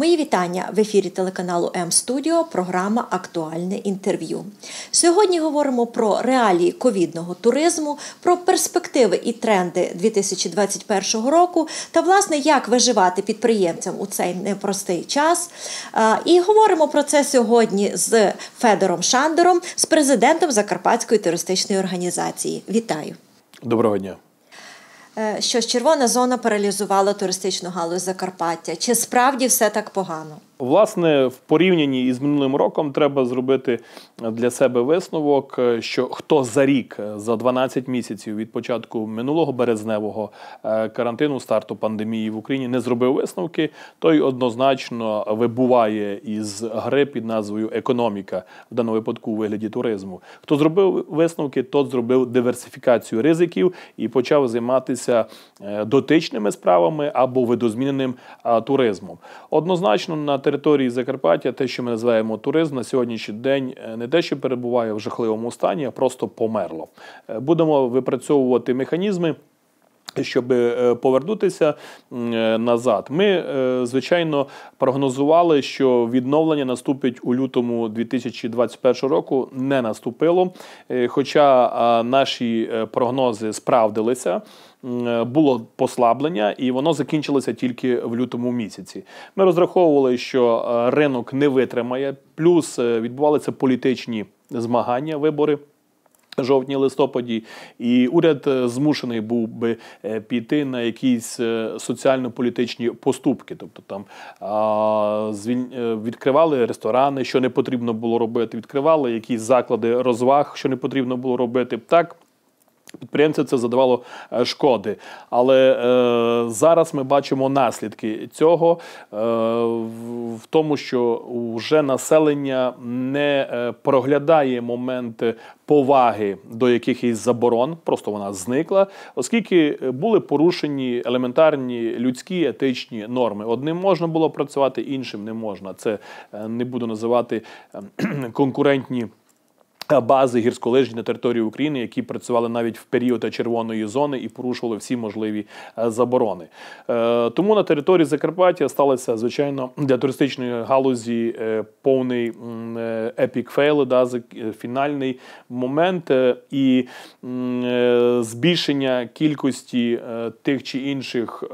Мої вітання в ефірі телеканалу М Студіо. Програма Актуальне інтерв'ю. Сьогодні говоримо про реалії ковідного туризму, про перспективи і тренди 2021 року та власне як виживати підприємцям у цей непростий час. І говоримо про це сьогодні з Федором Шандером, з президентом Закарпатської туристичної організації. Вітаю! Доброго дня! Е, що червона зона паралізувала туристичну галузь Закарпаття. Чи справді все так погано? Власне, в порівнянні із минулим роком треба зробити для себе висновок, е, що хто за рік, е, за 12 місяців від початку минулого березневого е, карантину старту пандемії в Україні не зробив висновки, той однозначно вибуває із гри під назвою Економіка в даному випадку у вигляді туризму. Хто зробив висновки, тот зробив диверсифікацію ризиків і почав займатися дотичними справами або видозміненим туризмом. Однозначно на те, території Закарпаття, те, що ми називаємо туризм, на сьогоднішній день е, не те, що перебуває в жахливому стані, а просто померло. Е, будемо випрацьовувати механізми щоб е, повернутися е, назад, ми е, звичайно прогнозували, що відновлення наступить у лютому 2021 року. Не наступило, хоча наші прогнози справдилися. Було послаблення, і воно закінчилося тільки в лютому місяці. Ми розраховували, що ринок не витримає, плюс відбувалися політичні змагання, вибори. Жовтні листопаді, і уряд е, змушений був би е, піти на якісь е, соціально-політичні поступки. Тобто там відкривали ресторани, що не потрібно було робити, відкривали якісь заклади розваг, що не потрібно було робити. Так Підприємцю це задавало е, шкоди, але е, зараз ми бачимо наслідки цього е, в тому, що вже населення не е, проглядає момент поваги до якихось заборон, просто вона зникла, оскільки е, були порушені елементарні людські етичні норми. Одним можна було працювати, іншим не можна. Це не буду називати конкурентні бази гірськолижні на території України, які працювали навіть в період червоної зони і порушували всі можливі е, заборони. Е, тому на території Закарпаття сталося звичайно для туристичної галузі е, повний епік фейл, да, фінальний момент і збільшення кількості тих чи інших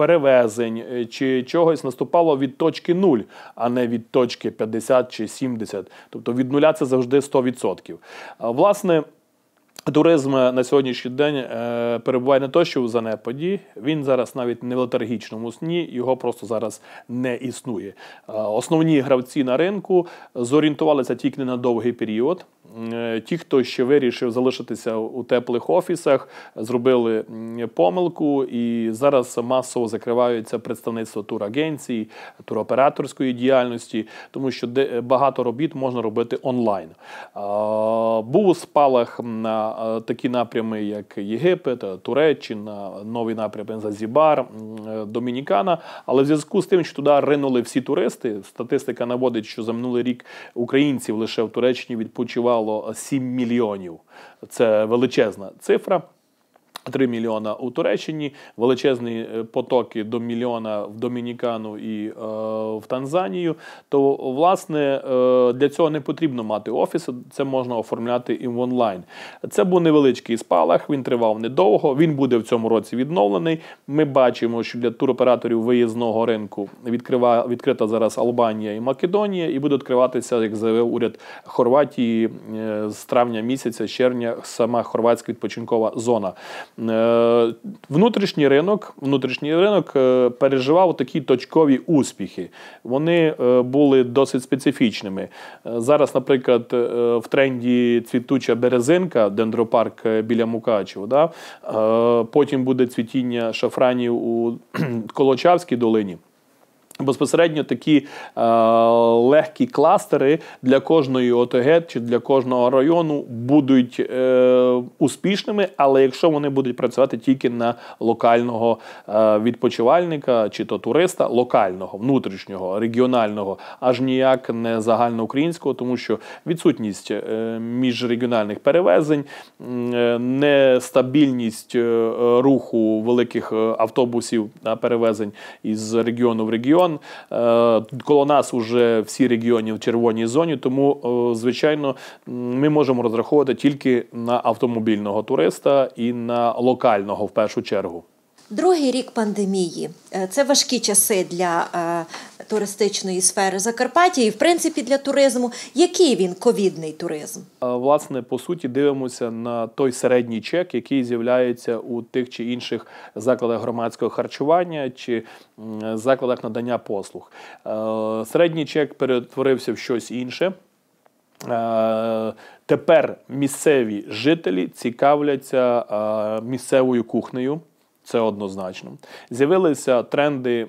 перевезень е, чи чогось наступало від точки 0, а не від точки 50 чи 70. Тобто від нуля це завжди 100%. Власне. Туризм е, на сьогоднішній день е, перебуває не то, що в занепаді. Він зараз навіть не в летаргічному сні, його просто зараз не існує. Е, основні гравці на ринку зорієнтувалися тільки не на довгий період. Ті, хто ще вирішив залишитися у теплих офісах, зробили помилку, і зараз масово закриваються представництво турагенції, туроператорської діяльності, тому що багато робіт можна робити онлайн. Був спалах на такі напрями, як Єгипет, Туреччина, новий напрям Зазібар, е, Домінікана. Але в зв'язку з тим, що туди ринули всі туристи, статистика наводить, що за минулий рік українців лише в Туреччині відпочивало 7 мільйонів. Це величезна цифра. 3 мільйона у Туреччині, величезні е, потоки до мільйона в Домінікану і е, в Танзанію. То, власне, е, для цього не потрібно мати офіси, це можна оформляти і в онлайн. Це був невеличкий спалах, він тривав недовго. Він буде в цьому році відновлений. Ми бачимо, що для туроператорів виїзного ринку відкрива, відкрита зараз Албанія і Македонія, і буде відкриватися, як заявив уряд Хорватії е, з травня місяця, червня сама хорватська відпочинкова зона. Е, внутрішній ринок внутрішній ринок е, переживав такі точкові успіхи. Вони е, були досить специфічними. Зараз, наприклад, в тренді цвітуча березинка, дендропарк біля Мукачева. Да? Потім буде цвітіння шафранів у Колочавській долині. Безпосередньо такі е, легкі кластери для кожної ОТГ чи для кожного району будуть е, успішними, але якщо вони будуть працювати тільки на локального е, відпочивальника чи то туриста, локального, внутрішнього, регіонального, аж ніяк не загальноукраїнського, тому що відсутність е, міжрегіональних перевезень, е, нестабільність е, руху великих е, автобусів на перевезень із регіону в регіон регіон. Е, коло нас вже всі регіони в червоній зоні, тому, е, звичайно, ми можемо розраховувати тільки на автомобільного туриста і на локального в першу чергу. Другий рік пандемії е, це важкі часи для туристичної сфери Закарпаття і в принципі для туризму. Який він ковідний туризм? Власне, по суті, дивимося на той середній чек, який з'являється у тих чи інших закладах громадського харчування чи закладах надання послуг. Середній чек перетворився в щось інше. Тепер місцеві жителі цікавляться місцевою кухнею. Це однозначно. З'явилися тренди,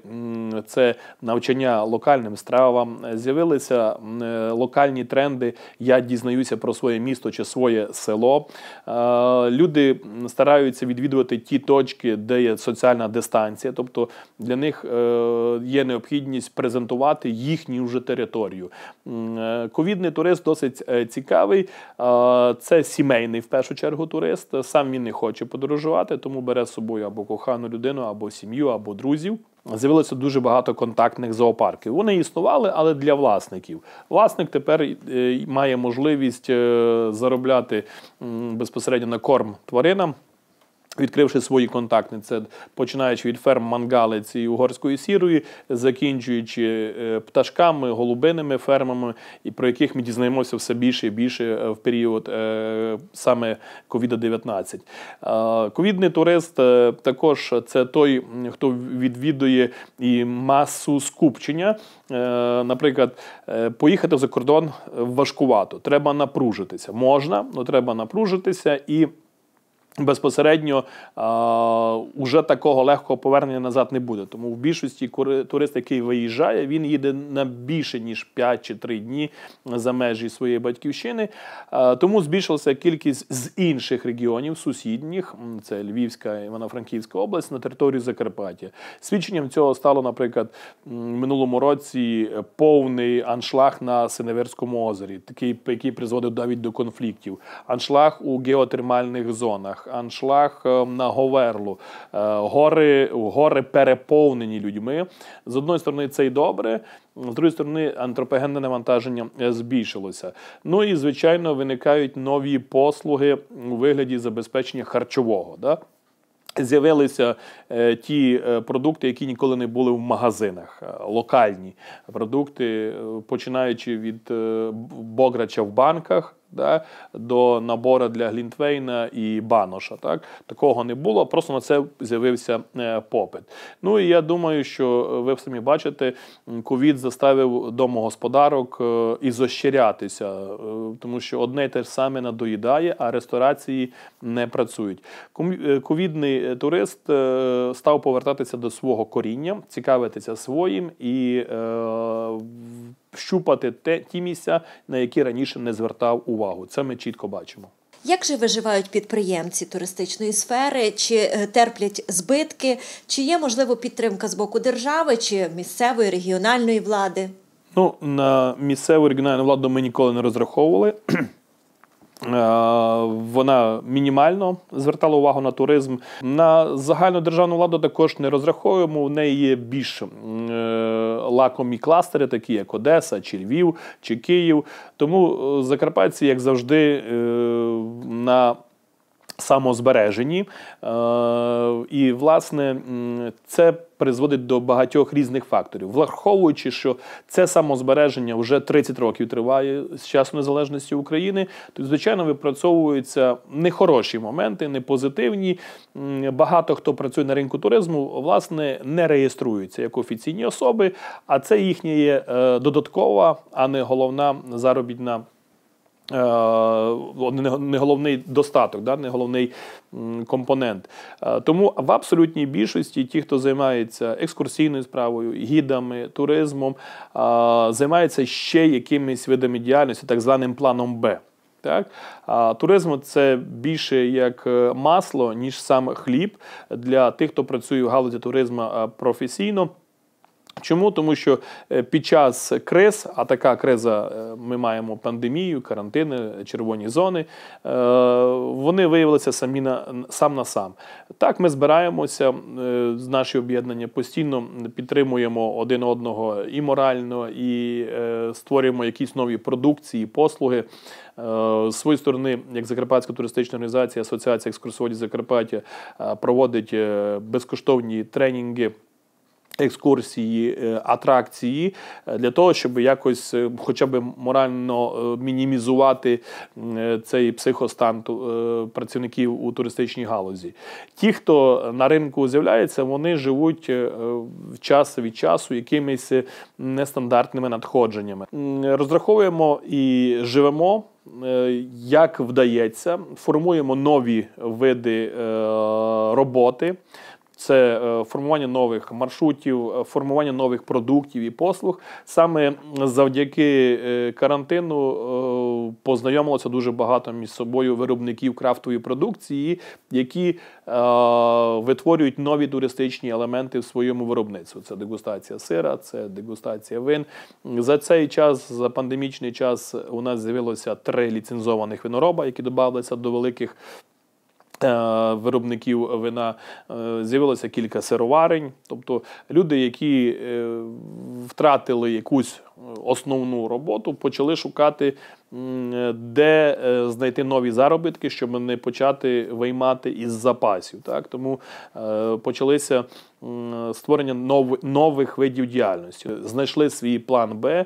це навчання локальним стравам. З'явилися е, локальні тренди. Я дізнаюся про своє місто чи своє село. Е, люди стараються відвідувати ті точки, де є соціальна дистанція. Тобто для них е, є необхідність презентувати їхню вже територію. Ковідний турист досить цікавий. Це сімейний в першу чергу турист. Сам він не хоче подорожувати, тому бере з собою або кохану людину або сім'ю, або друзів. З'явилося дуже багато контактних зоопарків. Вони існували, але для власників. Власник тепер е, має можливість е, заробляти безпосередньо на корм тваринам. Відкривши свої контакти, це починаючи від ферм мангалиці і угорської сірої, закінчуючи е, пташками, голубиними фермами, і про яких ми дізнаємося все більше і більше е, в період е, саме covid 19 Ковідний турист також це той, хто відвідує і масу скупчення. Наприклад, поїхати за кордон важкувато, треба напружитися. Можна, але треба напружитися і. Безпосередньо а, е, уже такого легкого повернення назад не буде. Тому в більшості турист, який виїжджає, він їде на більше ніж 5 чи 3 дні за межі своєї батьківщини. А, е, тому збільшилася кількість з інших регіонів, сусідніх, це Львівська і Івано-Франківська область, на територію Закарпаття. Свідченням цього стало, наприклад, в минулому році повний аншлаг на Синеверському озері, такий, який призводив навіть до конфліктів, аншлаг у геотермальних зонах аншлаг, аншлаг ем, на Говерлу. Е, гори гори переповнені людьми. З однієї сторони, це й добре, з іншої сторони, антропогенне навантаження е, збільшилося. Ну і, звичайно, виникають нові послуги у вигляді забезпечення харчового. Да? З'явилися е, ті е, продукти, які ніколи не були в магазинах, локальні продукти, починаючи від е, бограча в банках да, до набору для Глінтвейна і Баноша. Так? Такого не було, просто на це з'явився е, попит. Ну і я думаю, що е, ви самі бачите, ковід заставив домогосподарок е, ізощрятися, тому що одне те ж саме надоїдає, а ресторації не працюють. Ковідний турист став повертатися до свого коріння, цікавитися своїм і. в щупати те ті місця, на які раніше не звертав увагу. Це ми чітко бачимо. Як же виживають підприємці туристичної сфери, чи е, терплять збитки, чи є можливо підтримка з боку держави чи місцевої регіональної влади? Ну на місцеву регіональну владу ми ніколи не розраховували. Е, вона мінімально звертала увагу на туризм. На загальну державну владу також не розраховуємо. В неї є більш лакомі кластери, такі як Одеса, чи Львів, чи Київ. Тому е, закарпатці, як завжди, е, на самозбережені. Е, і, власне, це призводить до багатьох різних факторів, враховуючи, що це самозбереження вже 30 років триває з часу незалежності України, то звичайно випрацьовуються нехороші моменти, не позитивні. Багато хто працює на ринку туризму, власне, не реєструються як офіційні особи, а це їхня є е, додаткова, а не головна заробітна. Е, не головний достаток, не головний компонент. Е, тому в абсолютній більшості ті, хто займається екскурсійною справою, гідами, туризмом, е, займаються ще якимись видами діяльності, так званим планом Б. Так, а туризм це більше як масло, ніж сам хліб для тих, хто працює в галузі туризму професійно. Чому? Тому що е, під час криз, а така криза, е, ми маємо пандемію, карантини, червоні зони, е, вони виявилися самі на сам на сам. Так, ми збираємося з наші об'єднання, постійно підтримуємо один одного і морально, і створюємо якісь нові продукції, послуги. З своєї сторони, як Закарпатська туристична організація, Асоціація екскурсоводів Закарпаття проводить безкоштовні тренінги екскурсії, е, атракції е, для того, щоб якось, е, хоча б морально мінімізувати цей психостан працівників у туристичній галузі. Ті, хто на ринку з'являється, вони живуть час від часу якимись нестандартними надходженнями. Розраховуємо і живемо. Як вдається, формуємо нові види роботи це е, формування нових маршрутів, е, формування нових продуктів і послуг. Саме завдяки е, карантину познайомилося дуже багато між собою виробників крафтової продукції, які витворюють нові туристичні елементи в своєму виробництві. Це дегустація сира, це дегустація вин. За цей час, за пандемічний час, у нас з'явилося три ліцензованих винороба, які додалися до великих. Е, виробників вина е, з'явилося кілька сироварень, тобто люди, які е, втратили якусь основну роботу, почали шукати, де е, знайти нові заробітки, щоб не почати виймати із запасів. Так? Тому е, почалися створення нових видів діяльності. Знайшли свій план Б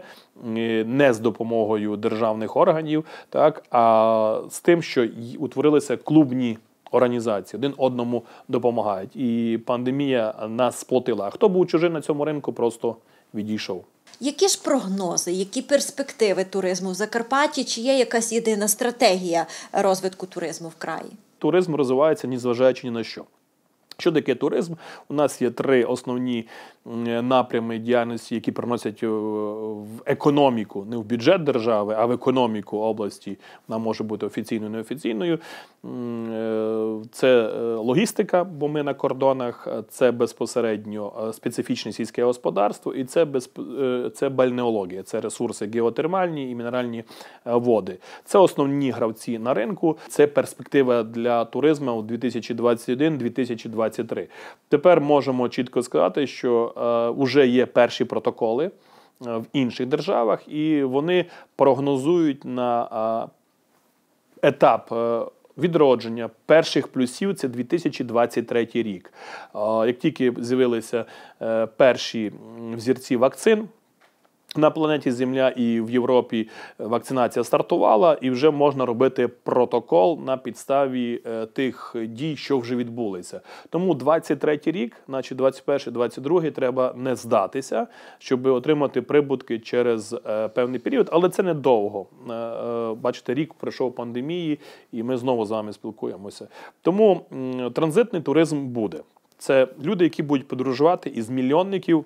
не з допомогою державних органів, так? а з тим, що утворилися клубні. Організації один одному допомагають, і пандемія нас сплотила. А хто був чужий на цьому ринку, просто відійшов. Які ж прогнози, які перспективи туризму в Закарпатті? Чи є якась єдина стратегія розвитку туризму в краї? Туризм розвивається, незважаючи ні на що. Що таке туризм? У нас є три основні е, напрями діяльності, які приносять е, в економіку, не в бюджет держави, а в економіку області. Вона може бути офіційною, неофіційною. Е, це логістика, бо ми на кордонах, це безпосередньо специфічне сільське господарство, і це безп... це бальнеологія, це ресурси геотермальні і мінеральні води. Це основні гравці на ринку. Це перспектива для туризму у 2021-2022 2023. Тепер можемо чітко сказати, що вже е, є перші протоколи е, в інших державах, і вони прогнозують на е, етап. Відродження перших плюсів це 2023 рік. Як тільки з'явилися перші взірці вакцин, на планеті Земля і в Європі е, вакцинація стартувала, і вже можна робити протокол на підставі е, тих дій, що вже відбулися. Тому 23-й рік, наче 21-22, треба не здатися, щоб отримати прибутки через е, певний період. Але це недовго. Бачите, рік пройшов пандемії, і ми знову з вами спілкуємося. Тому транзитний туризм буде. Це люди, які будуть подорожувати із мільйонників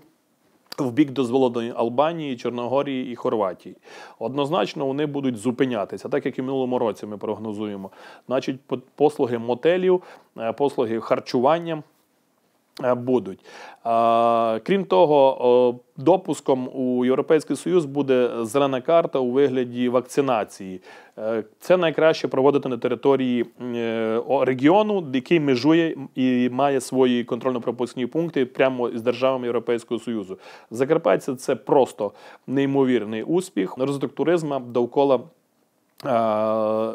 в бік дозволеної Албанії, Чорногорії і Хорватії. Однозначно, вони будуть зупинятися, так як і в минулому році ми прогнозуємо. Значить, послуги мотелів, е, послуги харчуванням. Е, будуть. Крім того, допуском у Європейський Союз буде зелена карта у вигляді вакцинації. Е, це найкраще проводити на території е, регіону, який межує і має свої контрольно-пропускні пункти прямо з державами Європейського Союзу. Закарпаття це просто неймовірний успіх. Розвиток туризму довкола.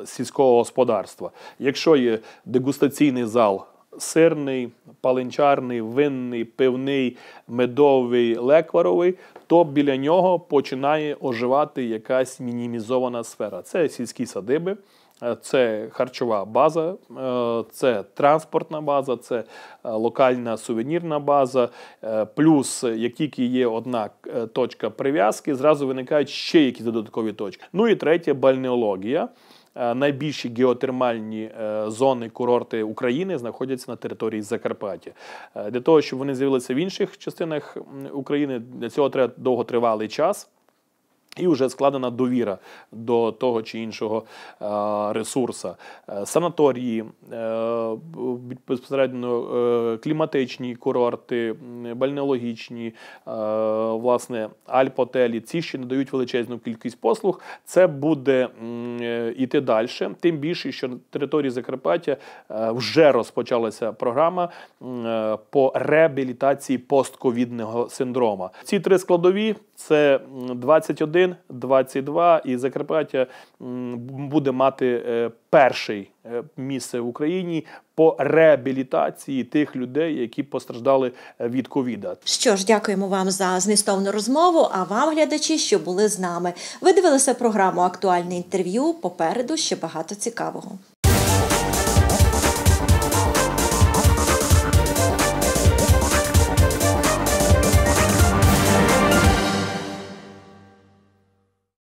Сільського господарства, якщо є дегустаційний зал сирний, паленчарний, винний, пивний, медовий, лекваровий, то біля нього починає оживати якась мінімізована сфера. Це сільські садиби. Е, це харчова база, е, це транспортна база, це е, локальна сувенірна база. Плюс, як тільки є одна точка прив'язки, зразу виникають ще якісь додаткові точки. Ну і третє бальнеологія. Е, найбільші геотермальні е, зони курорти України знаходяться на території Закарпаття. Е, для того, щоб вони з'явилися в інших частинах України, для цього треба довготривалий час. І вже складена довіра до того чи іншого е, ресурсу. Е, санаторії, е, безпосередньо кліматичні курорти, бальнеологічні, власне, альпотелі, ці ще не дають величезну кількість послуг. Це буде йти далі, тим більше, що на території Закарпаття вже розпочалася програма по реабілітації постковідного синдрома. Ці три складові це 21 21, 22 і Закарпаття буде мати е, перший е, місце в Україні по реабілітації тих людей, які постраждали е, від ковіда. Що ж, дякуємо вам за змістовну розмову. А вам, глядачі, що були з нами. Ви дивилися програму Актуальне інтерв'ю. Попереду ще багато цікавого.